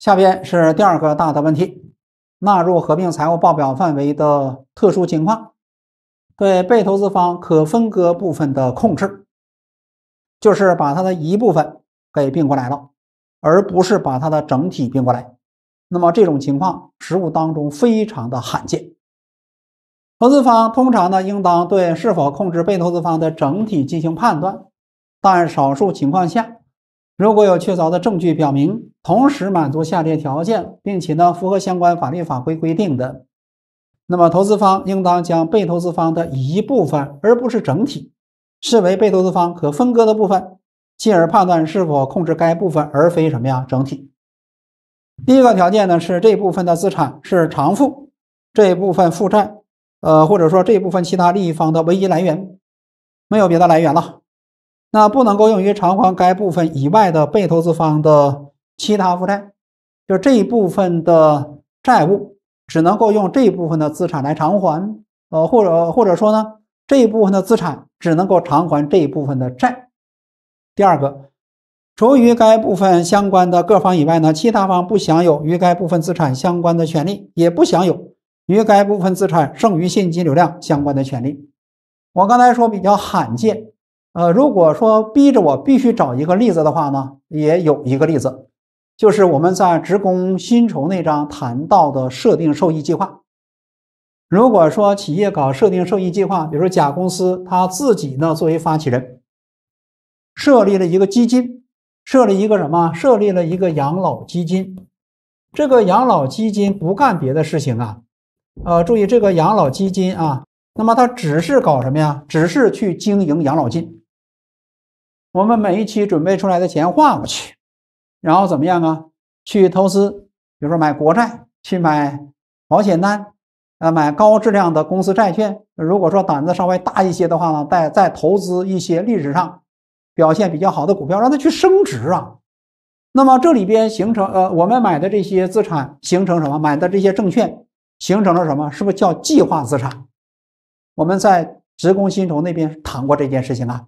下边是第二个大的问题，纳入合并财务报表范围的特殊情况，对被投资方可分割部分的控制，就是把它的一部分给并过来了，而不是把它的整体并过来。那么这种情况，实务当中非常的罕见。投资方通常呢，应当对是否控制被投资方的整体进行判断，但少数情况下。如果有确凿的证据表明，同时满足下列条件，并且呢符合相关法律法规规定的，那么投资方应当将被投资方的一部分，而不是整体，视为被投资方可分割的部分，进而判断是否控制该部分，而非什么呀整体。第一个条件呢是这部分的资产是偿付这一部分负债，呃或者说这部分其他利益方的唯一来源，没有别的来源了。那不能够用于偿还该部分以外的被投资方的其他负债，就这一部分的债务只能够用这一部分的资产来偿还，呃，或者或者说呢，这一部分的资产只能够偿还这一部分的债。第二个，除于该部分相关的各方以外呢，其他方不享有与该部分资产相关的权利，也不享有与该部分资产剩余现金流量相关的权利。我刚才说比较罕见。呃，如果说逼着我必须找一个例子的话呢，也有一个例子，就是我们在职工薪酬那章谈到的设定受益计划。如果说企业搞设定受益计划，比如说甲公司，他自己呢作为发起人，设立了一个基金，设立一个什么？设立了一个养老基金。这个养老基金不干别的事情啊，呃，注意这个养老基金啊，那么它只是搞什么呀？只是去经营养老金。我们每一期准备出来的钱划过去，然后怎么样啊？去投资，比如说买国债，去买保险单，呃，买高质量的公司债券。如果说胆子稍微大一些的话呢，再再投资一些历史上表现比较好的股票，让它去升值啊。那么这里边形成，呃，我们买的这些资产形成什么？买的这些证券形成了什么？是不是叫计划资产？我们在职工薪酬那边谈过这件事情啊。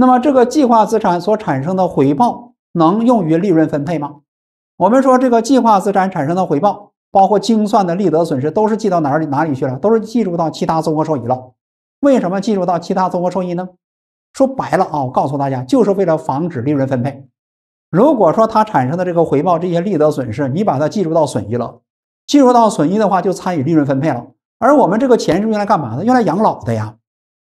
那么，这个计划资产所产生的回报能用于利润分配吗？我们说，这个计划资产产生的回报，包括精算的利得损失，都是记到哪里哪里去了？都是计入到其他综合收益了。为什么计入到其他综合收益呢？说白了啊，我告诉大家，就是为了防止利润分配。如果说它产生的这个回报，这些利得损失，你把它计入到损益了，计入到损益的话，就参与利润分配了。而我们这个钱是用来干嘛的？用来养老的呀。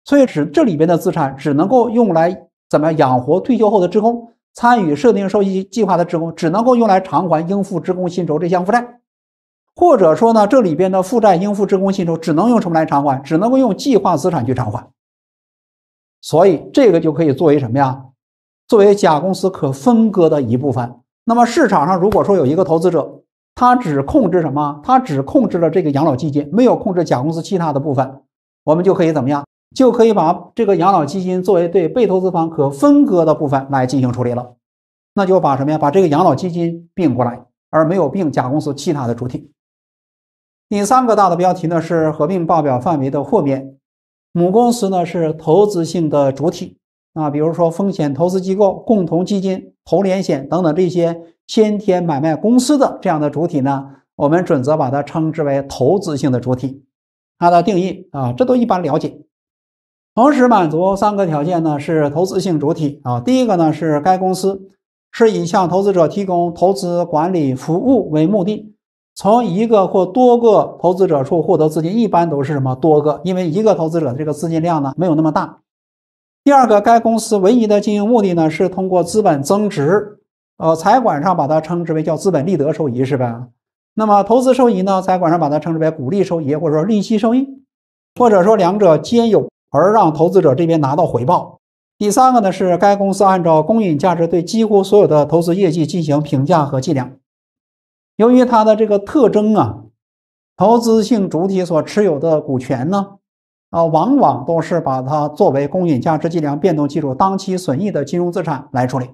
所以，只这里边的资产只能够用来怎么养活退休后的职工，参与设定收益计划的职工只能够用来偿还应付职工薪酬这项负债，或者说呢，这里边的负债应付职工薪酬只能用什么来偿还？只能够用计划资产去偿还。所以，这个就可以作为什么呀？作为甲公司可分割的一部分。那么，市场上如果说有一个投资者，他只控制什么？他只控制了这个养老基金，没有控制甲公司其他的部分，我们就可以怎么样？就可以把这个养老基金作为对被投资方可分割的部分来进行处理了，那就把什么呀？把这个养老基金并过来，而没有并甲公司其他的主体。第三个大的标题呢是合并报表范围的豁免，母公司呢是投资性的主体啊，比如说风险投资机构、共同基金、投连险等等这些先天买卖公司的这样的主体呢，我们准则把它称之为投资性的主体。它的定义啊，这都一般了解。同时满足三个条件呢，是投资性主体啊。第一个呢，是该公司是以向投资者提供投资管理服务为目的，从一个或多个投资者处获得资金，一般都是什么多个？因为一个投资者的这个资金量呢，没有那么大。第二个，该公司唯一的经营目的呢，是通过资本增值，呃，财管上把它称之为叫资本利得收益是吧？那么投资收益呢，财管上把它称之为股利收益，或者说利息收益，或者说两者兼有。而让投资者这边拿到回报。第三个呢，是该公司按照公允价值对几乎所有的投资业绩进行评价和计量。由于它的这个特征啊，投资性主体所持有的股权呢，啊，往往都是把它作为公允价值计量变动计入当期损益的金融资产来处理。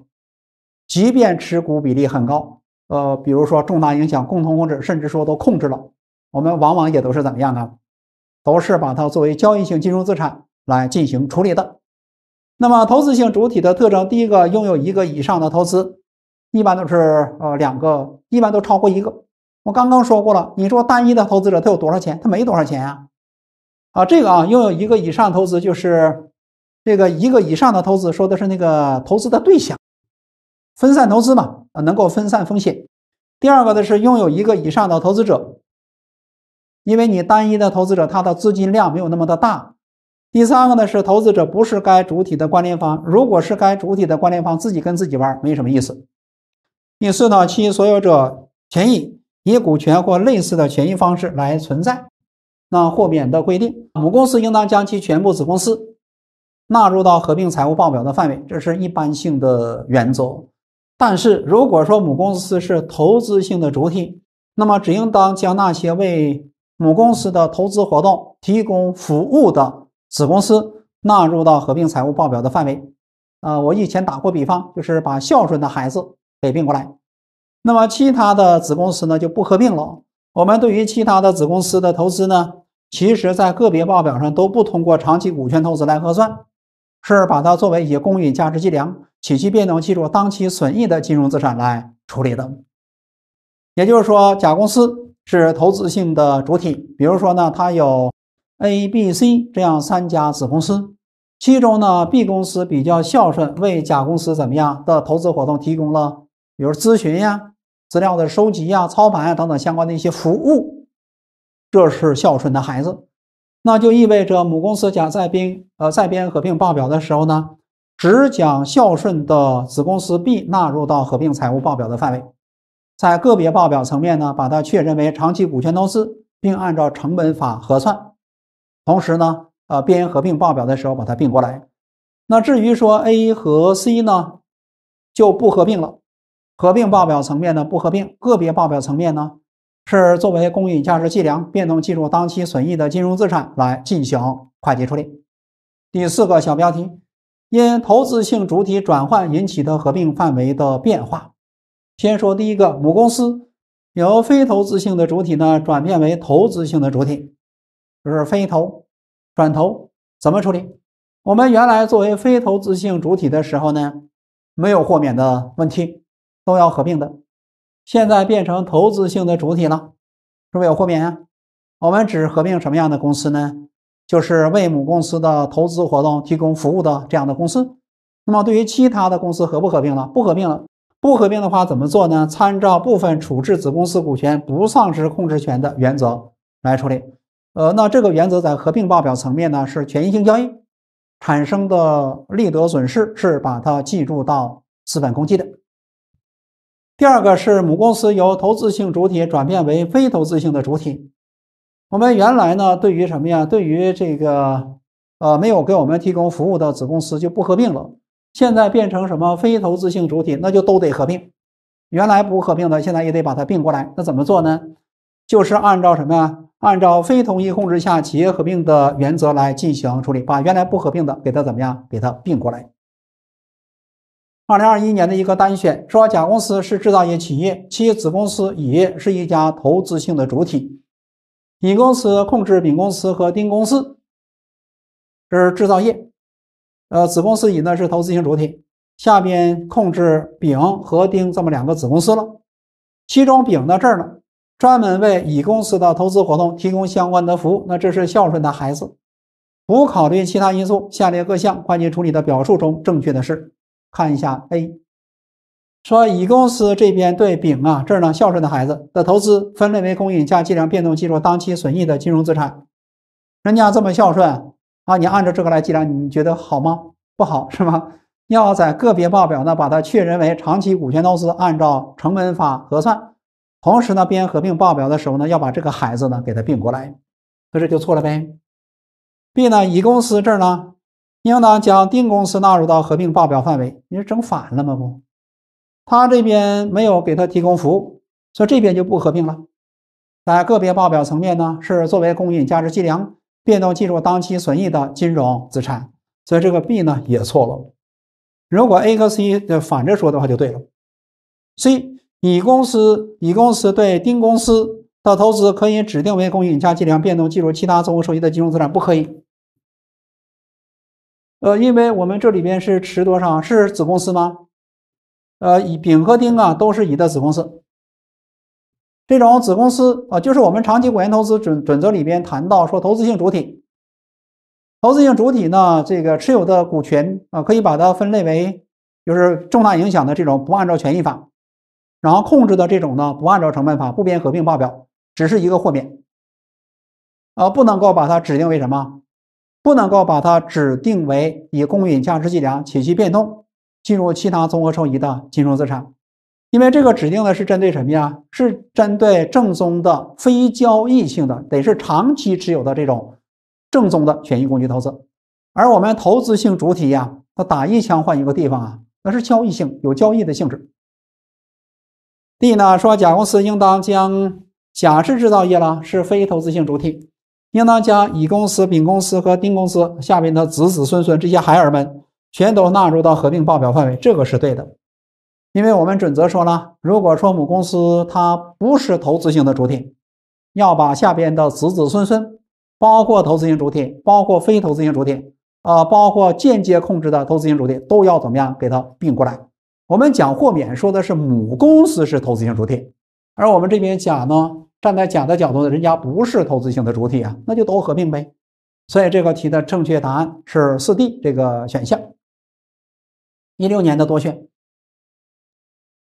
即便持股比例很高，呃，比如说重大影响共同控制，甚至说都控制了，我们往往也都是怎么样呢？都是把它作为交易性金融资产来进行处理的。那么，投资性主体的特征，第一个，拥有一个以上的投资，一般都是呃两个，一般都超过一个。我刚刚说过了，你说单一的投资者他有多少钱？他没多少钱啊！啊，这个啊，拥有一个以上投资就是这个一个以上的投资说的是那个投资的对象，分散投资嘛，能够分散风险。第二个呢是拥有一个以上的投资者。因为你单一的投资者，他的资金量没有那么的大。第三个呢是投资者不是该主体的关联方，如果是该主体的关联方，自己跟自己玩没什么意思。第四呢，其所有者权益以股权或类似的权益方式来存在，那豁免的规定，母公司应当将其全部子公司纳入到合并财务报表的范围，这是一般性的原则。但是如果说母公司是投资性的主体，那么只应当将那些为母公司的投资活动提供服务的子公司纳入到合并财务报表的范围。啊，我以前打过比方，就是把孝顺的孩子给并过来。那么其他的子公司呢就不合并了。我们对于其他的子公司的投资呢，其实在个别报表上都不通过长期股权投资来核算，是把它作为以公允价值计量、取其变动计入当期损益的金融资产来处理的。也就是说，甲公司。是投资性的主体，比如说呢，它有 A、B、C 这样三家子公司，其中呢，B 公司比较孝顺，为甲公司怎么样的投资活动提供了，比如咨询呀、资料的收集呀、操盘呀等等相关的一些服务，这是孝顺的孩子，那就意味着母公司甲在编呃在编合并报表的时候呢，只将孝顺的子公司 B 纳入到合并财务报表的范围。在个别报表层面呢，把它确认为长期股权投资，并按照成本法核算。同时呢，呃，编合并报表的时候把它并过来。那至于说 A 和 C 呢，就不合并了。合并报表层面呢不合并，个别报表层面呢，是作为公允价值计量、变动计入当期损益的金融资产来进行会计处理。第四个小标题：因投资性主体转换引起的合并范围的变化。先说第一个，母公司由非投资性的主体呢转变为投资性的主体，就是非投转投，怎么处理？我们原来作为非投资性主体的时候呢，没有豁免的问题，都要合并的。现在变成投资性的主体了，是不是有豁免啊？我们只合并什么样的公司呢？就是为母公司的投资活动提供服务的这样的公司。那么对于其他的公司合不合并了？不合并了。不合并的话怎么做呢？参照部分处置子公司股权不丧失控制权的原则来处理。呃，那这个原则在合并报表层面呢，是权益性交易产生的利得损失是把它计入到资本公积的。第二个是母公司由投资性主体转变为非投资性的主体。我们原来呢，对于什么呀？对于这个呃没有给我们提供服务的子公司就不合并了。现在变成什么非投资性主体，那就都得合并。原来不合并的，现在也得把它并过来。那怎么做呢？就是按照什么呀？按照非同一控制下企业合并的原则来进行处理，把原来不合并的给它怎么样？给它并过来。二零二一年的一个单选说，甲公司是制造业企业，其子公司乙是一家投资性的主体，乙公司控制丙公司和丁公司，这是制造业。呃，子公司乙呢是投资型主体，下边控制丙和丁这么两个子公司了。其中丙在这儿呢，专门为乙公司的投资活动提供相关的服务，那这是孝顺的孩子。不考虑其他因素，下列各项会计处理的表述中正确的是？看一下 A，说乙公司这边对丙啊这儿呢孝顺的孩子的投资，分类为公允价计量变动计入当期损益的金融资产。人家这么孝顺。啊，你按照这个来计量，你觉得好吗？不好是吗？要在个别报表呢，把它确认为长期股权投资，按照成本法核算。同时呢，编合并报表的时候呢，要把这个孩子呢给他并过来，那这就错了呗。B 呢，乙公司这儿呢，应当将丁公司纳入到合并报表范围，你是整反了吗？不，他这边没有给他提供服务，所以这边就不合并了。在个别报表层面呢，是作为公允价值计量。变动计入当期损益的金融资产，所以这个 B 呢也错了。如果 A 和 C 的反着说的话就对了。C，乙公司乙公司对丁公司的投资可以指定为公允价计量变动计入其他综合收益的金融资产，不可以。呃，因为我们这里边是持多少是子公司吗？呃，乙、丙和丁啊都是乙的子公司。这种子公司啊，就是我们长期股权投资准准则里边谈到说，投资性主体，投资性主体呢，这个持有的股权啊，可以把它分类为，就是重大影响的这种不按照权益法，然后控制的这种呢，不按照成本法，不编合并报表，只是一个豁免，啊，不能够把它指定为什么，不能够把它指定为以公允价值计量且其变动进入其他综合收益的金融资产。因为这个指定呢是针对什么呀？是针对正宗的非交易性的，得是长期持有的这种正宗的权益工具投资。而我们投资性主体呀，那打一枪换一个地方啊，那是交易性，有交易的性质。D 呢说，甲公司应当将甲是制造业了，是非投资性主体，应当将乙公司、丙公司和丁公司下边的子子孙孙这些孩儿们全都纳入到合并报表范围，这个是对的。因为我们准则说了，如果说母公司它不是投资性的主体，要把下边的子子孙孙，包括投资性主体，包括非投资性主体，呃，包括间接控制的投资性主体，都要怎么样给它并过来？我们讲豁免说的是母公司是投资性主体，而我们这边甲呢，站在甲的角度，人家不是投资性的主体啊，那就都合并呗。所以这个题的正确答案是四 D 这个选项。一六年的多选。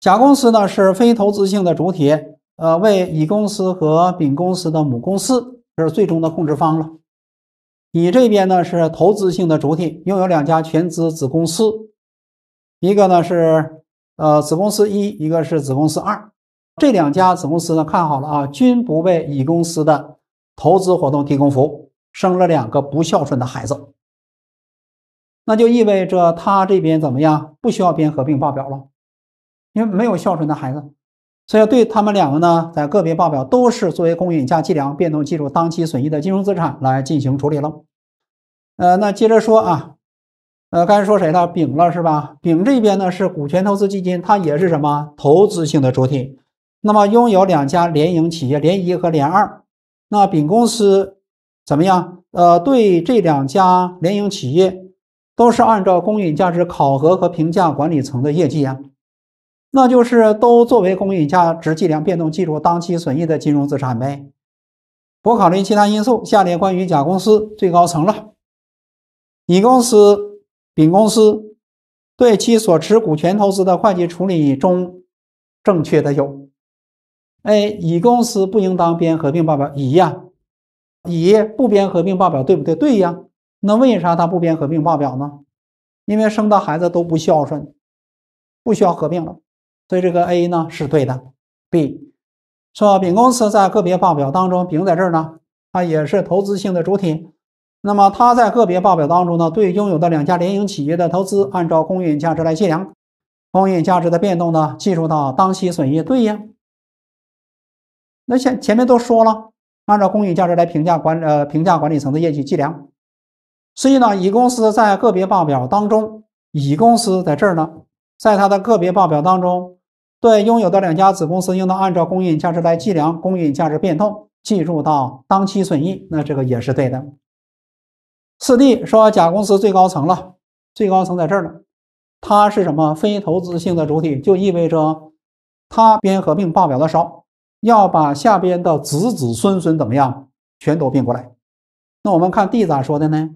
甲公司呢是非投资性的主体，呃，为乙公司和丙公司的母公司，这是最终的控制方了。乙这边呢是投资性的主体，拥有两家全资子公司，一个呢是呃子公司一，一个是子公司二。这两家子公司呢，看好了啊，均不为乙公司的投资活动提供服务，生了两个不孝顺的孩子。那就意味着他这边怎么样？不需要编合并报表了。因为没有孝顺的孩子，所以对他们两个呢，在个别报表都是作为公允价计量、变动计入当期损益的金融资产来进行处理了。呃，那接着说啊，呃，刚才说谁了？丙了是吧？丙这边呢是股权投资基金，它也是什么投资性的主体。那么拥有两家联营企业联一和联二，那丙公司怎么样？呃，对这两家联营企业都是按照公允价值考核和评价管理层的业绩呀。那就是都作为公允价值计量、变动计入当期损益的金融资产呗。不考虑其他因素，下列关于甲公司最高层了，乙公司、丙公司对其所持股权投资的会计处理中正确的有：A. 乙公司不应当编合并报表，乙呀，乙不编合并报表，对不对？对呀，那为啥他不编合并报表呢？因为生的孩子都不孝顺，不需要合并了。所以这个 A 呢是对的，B 说丙公司在个别报表当中，丙在这儿呢，它也是投资性的主体。那么它在个别报表当中呢，对拥有的两家联营企业的投资，按照公允价值来计量，公允价值的变动呢，计入到当期损益。对呀，那前前面都说了，按照公允价值来评价管呃评价管理层的业绩计量。所以呢，乙公司在个别报表当中，乙公司在这儿呢，在它的个别报表当中。对拥有的两家子公司，应当按照公允价值来计量，公允价值变动计入到当期损益。那这个也是对的。四 D 说甲公司最高层了，最高层在这儿呢，它是什么非投资性的主体，就意味着它编合并报表的时候要把下边的子子孙孙怎么样，全都并过来。那我们看 D 咋说的呢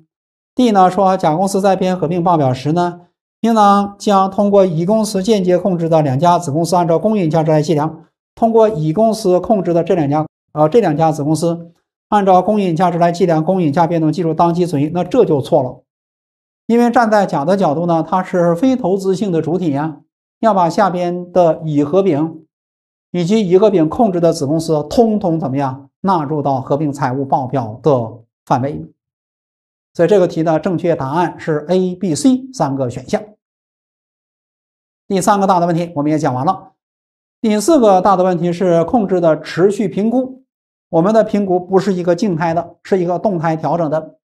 ？D 呢说甲公司在编合并报表时呢。应当将通过乙公司间接控制的两家子公司按照公允价值来计量。通过乙公司控制的这两家啊这两家子公司，按照公允价值来计量，公允价变动计入当期损益，那这就错了。因为站在甲的角度呢，它是非投资性的主体呀，要把下边的乙和丙，以及乙和丙控制的子公司，通通怎么样纳入到合并财务报表的范围？所以这个题的正确答案是 A、B、C 三个选项。第三个大的问题我们也讲完了。第四个大的问题是控制的持续评估。我们的评估不是一个静态的，是一个动态调整的。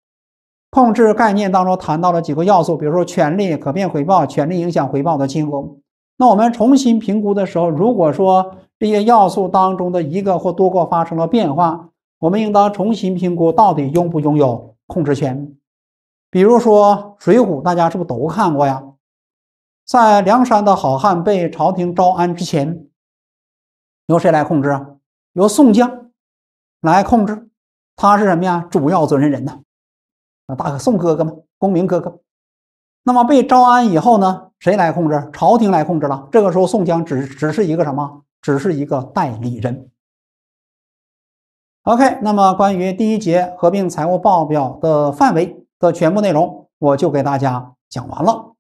控制概念当中谈到了几个要素，比如说权力、可变回报、权力影响回报的金额。那我们重新评估的时候，如果说这些要素当中的一个或多个发生了变化，我们应当重新评估到底拥不拥有控制权。比如说《水浒》，大家是不是都看过呀？在梁山的好汉被朝廷招安之前，由谁来控制啊？由宋江来控制，他是什么呀？主要责任人呢？大哥宋哥哥嘛，公明哥哥。那么被招安以后呢？谁来控制？朝廷来控制了。这个时候，宋江只只是一个什么？只是一个代理人。OK，那么关于第一节合并财务报表的范围的全部内容，我就给大家讲完了。